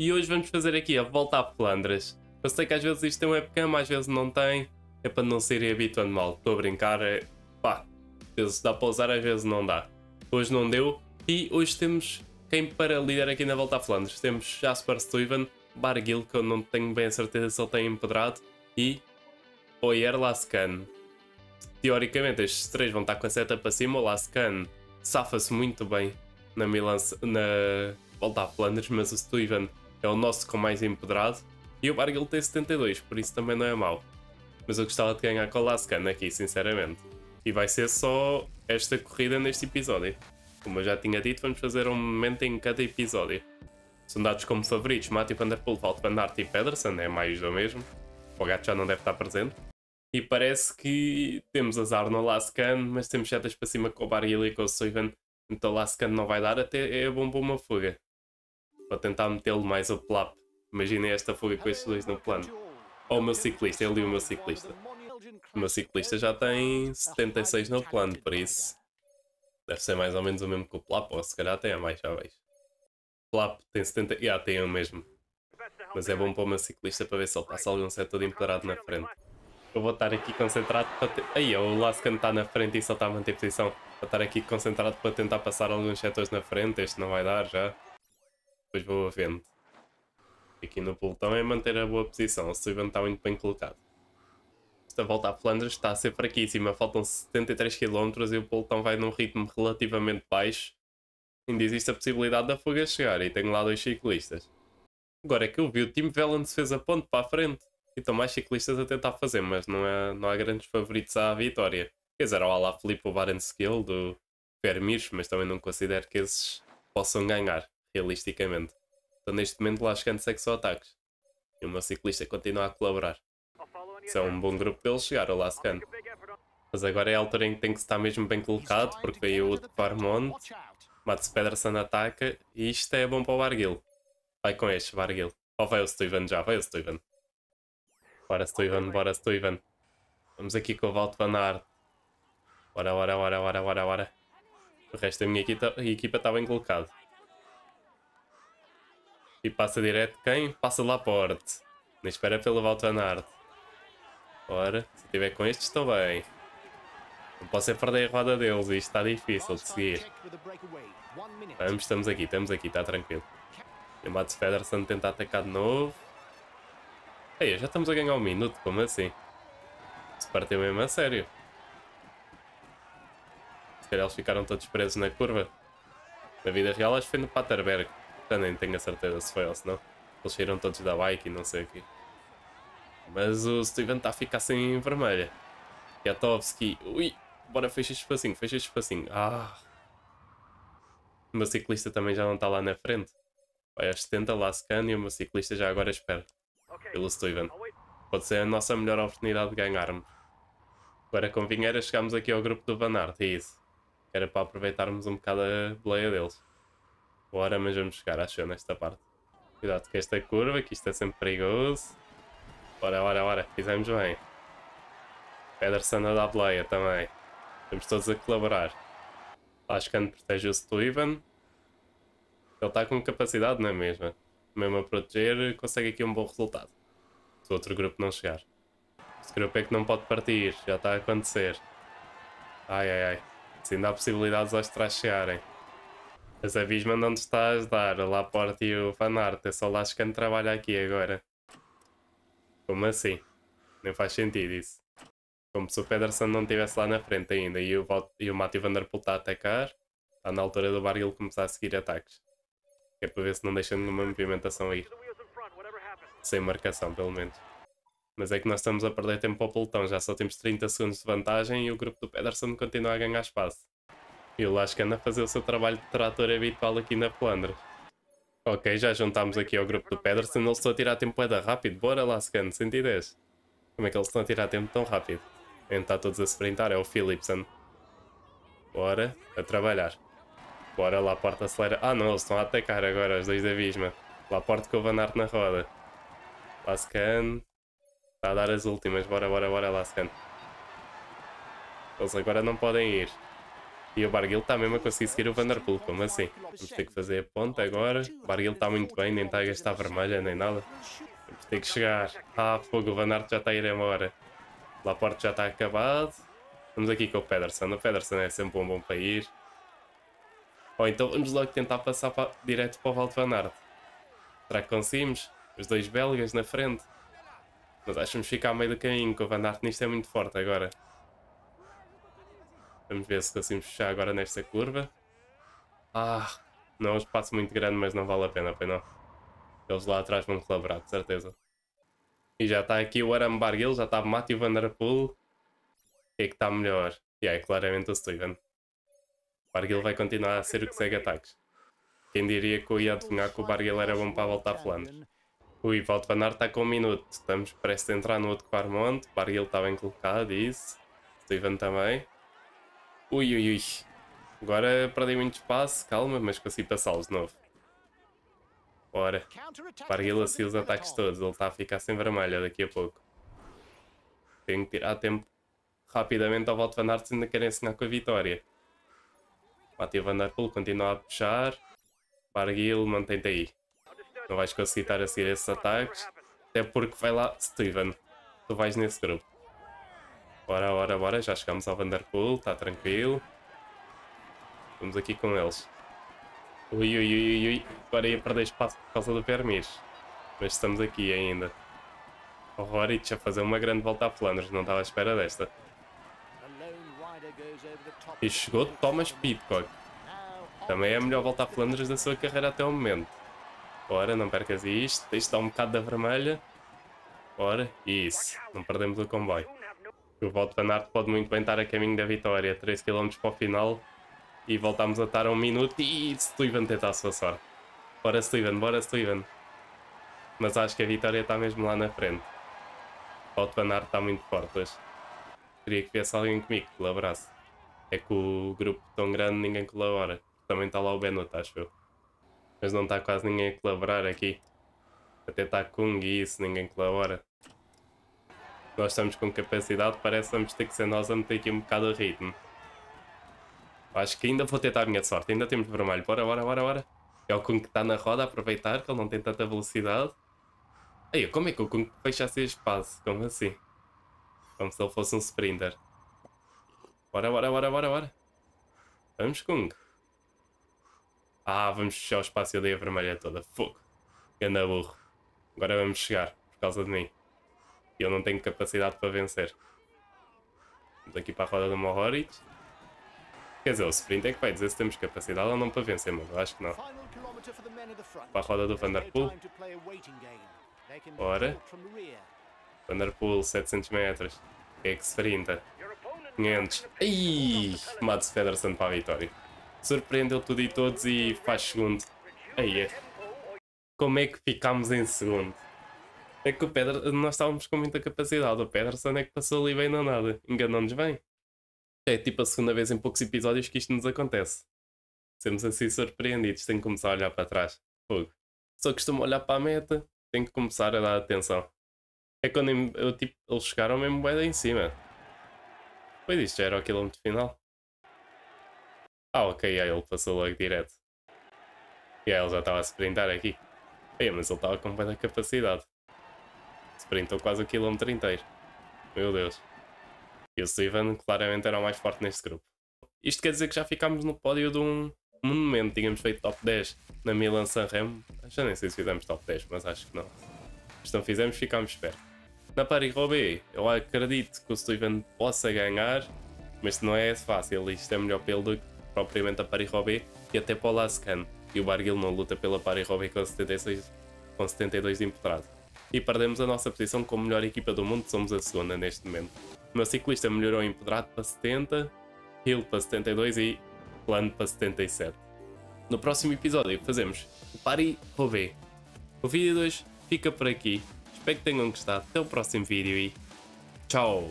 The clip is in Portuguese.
E hoje vamos fazer aqui a volta a Flandres. Eu sei que às vezes isto tem é um webcam, às vezes não tem. É para não serem habituando mal. Estou a brincar, é... pá. Às vezes dá para usar, às vezes não dá. Hoje não deu. E hoje temos quem para liderar aqui na volta a Flandres. Temos Jasper Stuyven, Barguil, que eu não tenho bem a certeza se ele tem empedrado, e Oyer Lascan. Teoricamente estes três vão estar com a seta para cima, o Lascan safa-se muito bem na, Milan, na volta a Flandres, mas o Stuyven é o nosso com mais empedrado. E o Bargill tem 72, por isso também não é mau. Mas eu gostava de ganhar com a Lascan aqui, sinceramente. E vai ser só esta corrida neste episódio. Como eu já tinha dito, vamos fazer um momento em cada episódio. São dados como favoritos, Mati Van Der Poel, Walt Van Aert e Pedersen, é mais do mesmo. O gato já não deve estar presente. E parece que temos azar no Lascan, mas temos setas para cima com o Barguil e com o Suivan. Então o Lascan não vai dar, até é bom para uma fuga para tentar metê-lo mais up Plap. Imaginem esta fuga com estes dois no plano. Ou o meu ciclista, ele e o meu ciclista. O meu ciclista já tem 76 no plano, por isso deve ser mais ou menos o mesmo que o Plap, ou se calhar até é mais já vejo. Plap tem 70, já yeah, tem o mesmo. Mas é bom para o meu ciclista para ver se ele passa algum setor empoderado na frente. Eu vou estar aqui concentrado para ter... Aí, o Laskan está na frente e só está a manter posição. Vou estar aqui concentrado para tentar passar alguns setores na frente, este não vai dar já. Depois vou a vento. Aqui no pelotão é manter a boa posição. O Steven está muito bem colocado. Esta volta à Flandres está a ser fraquíssima. Faltam 73 km e o pelotão vai num ritmo relativamente baixo. Ainda existe a possibilidade da fuga chegar e tenho lá dois ciclistas. Agora é que eu vi, o time se fez a ponte para a frente. E estão mais ciclistas a tentar fazer, mas não, é, não há grandes favoritos à vitória. Quer dizer, lá Alá Filipe, o Barenskill, do Vermir, mas também não considero que esses possam ganhar realisticamente. Então neste momento lá chegando segue que ataques. E o meu ciclista continua a colaborar. São é um bom grupo eles chegaram lá secando. Mas agora é a altura em que tem que estar mesmo bem colocado, porque veio o de Parmont, Mats Pedersen ataca, e isto é bom para o Barguil. Vai com este, Barguil. Ou vai o Steven já, vai o Steven. Bora Steven, bora Steven. Vamos aqui com o Valt Van Aert. Bora, bora, bora, bora, bora, bora. O resto da minha equipa está bem colocado. E passa direto quem? Passa Laporte. Na espera pelo Valtanard. Ora, se tiver com estes estou bem. Não posso é perder a roda deles, isto está difícil de seguir. Vamos, estamos aqui, estamos aqui, está tranquilo. O Mats Federson tenta atacar de novo. Ei, já estamos a ganhar um minuto, como assim? Se partiu é mesmo a sério. Se calhar eles ficaram todos presos na curva. Na vida real, acho que foi no Paterberg. Já nem tenho a certeza se foi ou se não. Eles saíram todos da bike e não sei o quê. Mas o Steven está a ficar sem vermelha. e a Tovski. Ui! Bora, fecha este espacinho, fecha este espacinho. Ah! O meu ciclista também já não está lá na frente. Vai aos 70, Lascan e o meu ciclista já agora espera. Pelo Steven. Pode ser a nossa melhor oportunidade de ganharmos. Agora com Vinheira chegámos aqui ao grupo do Van Aert, é isso. Era para aproveitarmos um bocado a boleia deles. Bora, mas vamos chegar, acho eu, nesta parte. Cuidado com esta é curva, que isto é sempre perigoso. Bora, bora, bora, fizemos bem. Pedra a da Baleia também. Estamos todos a colaborar. Acho que Lascano protege o Stuyven. Ele está com capacidade não é mesmo? Mesmo a proteger, consegue aqui um bom resultado. Se o outro grupo não chegar. Esse grupo é que não pode partir, já está a acontecer. Ai, ai, ai. Se ainda há possibilidades aos trás chegarem. Mas não te está a dar lá porta e o fanart. É só Lascan trabalha aqui agora. Como assim? Não faz sentido isso. Como se o Pedersen não estivesse lá na frente ainda e o, e o Matthew Vanderpool está a atacar, está na altura do ele começar a seguir ataques. Que é para ver se não deixa nenhuma movimentação aí. Sem marcação, pelo menos. Mas é que nós estamos a perder tempo ao pelotão, já só temos 30 segundos de vantagem e o grupo do Pedersen continua a ganhar espaço. Ele acho que anda a fazer o seu trabalho de trator habitual aqui na Flandres. Ok, já juntámos aqui ao grupo do Pedersen. Eles estão a tirar tempo é da rápido. Bora lá, Scan, 110. Como é que eles estão a tirar tempo tão rápido? Quem está todos a sprintar é o Philipson. Bora, a trabalhar. Bora lá, porta acelera. Ah não, eles estão a atacar agora, os dois da Visma. Lá, porta com o Van Aert na roda. Lá, Scan. Está a dar as últimas. Bora, bora, bora, lá, Scan. Eles agora não podem ir. E o Barguil está mesmo a conseguir seguir o Vanderpool, como assim? Vamos ter que fazer a ponta agora. O Barguil está muito bem, nem está a gastar vermelha nem nada. Vamos ter que chegar. Ah, fogo, o Van Aert já está a ir embora. O Laporte já está acabado. Vamos aqui com o Pedersen. O Pedersen é sempre um bom para ir. Ou oh, então vamos logo tentar passar para, direto para o Valde Van Aert. Será que conseguimos? Os dois belgas na frente. Mas acho que vamos ficar a meio do caminho, que o Van Aert nisto é muito forte agora. Vamos ver se conseguimos fechar agora nesta curva. Ah, não é um espaço muito grande, mas não vale a pena, pois não. Eles lá atrás vão colaborar, de certeza. E já está aqui o Aram Barguil, já está Matthew Vanderpool. O que é que está melhor? E é claramente o Steven. Barguil vai continuar a ser o que segue ataques. Quem diria que eu ia adivinhar que o Barguil era bom para voltar a Flandres. O Ivaldo Van Aert está com um minuto. Estamos prestes a entrar no outro quarto monte. Barguil está bem colocado, isso. Steven também. Ui, ui, ui. Agora perdi muito espaço, calma, mas consegui passá-los de novo. Bora. Parguila se assim, os ataques todos, ele está a ficar sem vermelha daqui a pouco. Tenho que tirar tempo rapidamente ao Walter Van Aert se ainda querem assinar com a vitória. Mati Van Der Poel continua a puxar. Barguil mantém-te aí. Não vais conseguir estar a seguir esses ataques. Até porque vai lá Steven. Tu vais nesse grupo. Bora, bora, bora. Já chegamos ao Vanderpool, está tranquilo. Vamos aqui com eles. Ui, ui, ui, ui, Agora ia perder espaço por causa do permis, Mas estamos aqui ainda. O Roric a fazer uma grande volta a Flandres, não estava à espera desta. E chegou Thomas Pitcock. Também é a melhor volta a Flandres da sua carreira até o momento. Ora, não percas isto. Isto dá um bocado da vermelha. Ora, isso. Não perdemos o comboio. O Volto Van Aert pode muito bem estar a caminho da vitória. 3 km para o final e voltamos a estar a um minuto e Steven tenta a sua sorte. Bora Steven, bora Steven. Mas acho que a vitória está mesmo lá na frente. O Volto Van Aert está muito forte hoje. Queria que viesse alguém comigo, que colaborasse. É que o grupo tão grande ninguém colabora. Também está lá o Benot, acho eu. Mas não está quase ninguém a colaborar aqui. Até está Kung e isso, ninguém colabora nós estamos com capacidade, parece que vamos ter que ser nós a meter aqui um bocado o ritmo. Acho que ainda vou tentar a minha sorte, ainda temos vermelho. Bora, bora, bora, bora. É o Kung que está na roda, aproveitar que ele não tem tanta velocidade. Aí, como é que o Kung fecha assim espaço? Como assim? Como se ele fosse um sprinter. Bora, bora, bora, bora, bora. Vamos, Kung. Ah, vamos fechar o espaço e eu dei a vermelha toda. Fogo. Ganda burro. Agora vamos chegar, por causa de mim. E não tenho capacidade para vencer. Vamos aqui para a roda do Mohoric. Quer dizer, o sprint é que vai dizer se temos capacidade ou não para vencer, mas eu acho que não. Para a roda do Vanderpool. Ora. Vanderpool, 700 metros. É que sprinta. 500. Ai, Mads Federson para a vitória. Surpreendeu tudo e todos e faz segundo. Aí é. Como é que ficamos em segundo? É que o Pedro, nós estávamos com muita capacidade. O Pederson é que passou ali bem na nada. Enganou-nos bem. É tipo a segunda vez em poucos episódios que isto nos acontece. Sermos assim surpreendidos, tenho que começar a olhar para trás. Fogo. Só costumo olhar para a meta, tenho que começar a dar atenção. É quando eu, tipo, eles chegaram mesmo bem em cima. Pois isto já era o quilómetro final. Ah, ok, aí ele passou logo direto. E aí ele já estava a se sprintar aqui. mas ele estava com muita capacidade. Sprintou quase o quilómetro inteiro. Meu Deus. E o Steven claramente era o mais forte neste grupo. Isto quer dizer que já ficámos no pódio de um monumento, tínhamos feito top 10 na Milan San Remo. Já nem sei se fizemos top 10, mas acho que não. Se não fizemos, ficámos perto. Na Paris-Roubaix, eu acredito que o Steven possa ganhar, mas não é fácil. Isto é melhor pelo do que propriamente a Paris-Roubaix e até para o Lascan. E o Barguil não luta pela Paris-Roubaix com, com 72 de impetrado e perdemos a nossa posição como melhor equipa do mundo, somos a segunda neste momento. O meu ciclista melhorou em Pedrado para 70, Hill para 72 e Plano para 77. No próximo episódio fazemos o Paris-Roubaix. O vídeo de hoje fica por aqui, espero que tenham gostado, até o próximo vídeo e tchau!